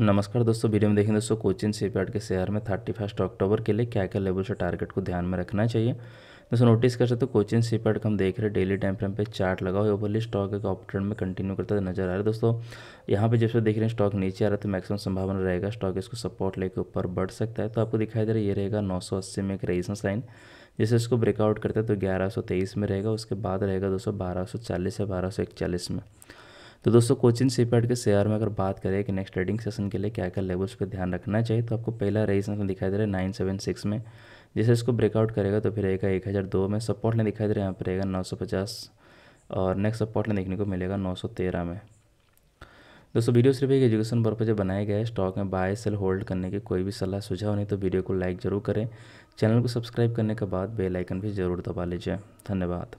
नमस्कार दोस्तों वीडियो में देखें दोस्तों कोचिन सीपैट के शेयर में थर्टी फर्स्ट अक्टूबर के लिए क्या क्या लेवल से टारगेट को ध्यान में रखना चाहिए दोस्तों नोटिस कर सकते हो कोचिन सीपैट का हम देख रहे हैं डेली टाइम फ्रेम पे चार्ट लगा हुआ ओवरली स्टॉक एक ऑप ट्रेंड में कंटिन्यू करता नजर आ रहा है दोस्तों यहाँ पे जब से देख रहे हैं स्टॉक नीचे आ रहा है तो मैक्सिमम संभावना रहेगा स्टॉक इसको सपोर्ट लेकर ऊपर बढ़ सकता है तो आपको दिखाई दे रहा है ये रहेगा नौ में एक रेजिस्टेंस लाइन जैसे इसको ब्रेकआउट करते हैं तो ग्यारह में रहेगा उसके बाद रहेगा दोस्तों बारह से बारह में तो दोस्तों कोचिंग सीपेट के शेयर में अगर बात करें कि नेक्स्ट ट्रेडिंग सेशन के लिए क्या क्या लेवल्स पर ध्यान रखना चाहिए तो आपको पहला रेजिस्टेंस में दिखाई दे रहा है नाइन सेवन सिक्स में जैसे इसको ब्रेकआउट करेगा तो फिर रहेगा एक हज़ार दो में सपोर्ट लाइन दिखाई दे रहा है यहाँ पर रहेगा नौ सौ पचास और नेक्स्ट सपोर्ट लाइन देखने को मिलेगा नौ सौ तेरह में दोस्तों वीडियो सिर्फ एक एजुकेशन पर्पज बनाया गया है स्टॉक में बाय सेल होल्ड करने की कोई भी सलाह सुझाव नहीं तो वीडियो को लाइक जरूर करें चैनल को सब्सक्राइब करने के बाद बेल आइकन भी जरूर दबा लीजिए धन्यवाद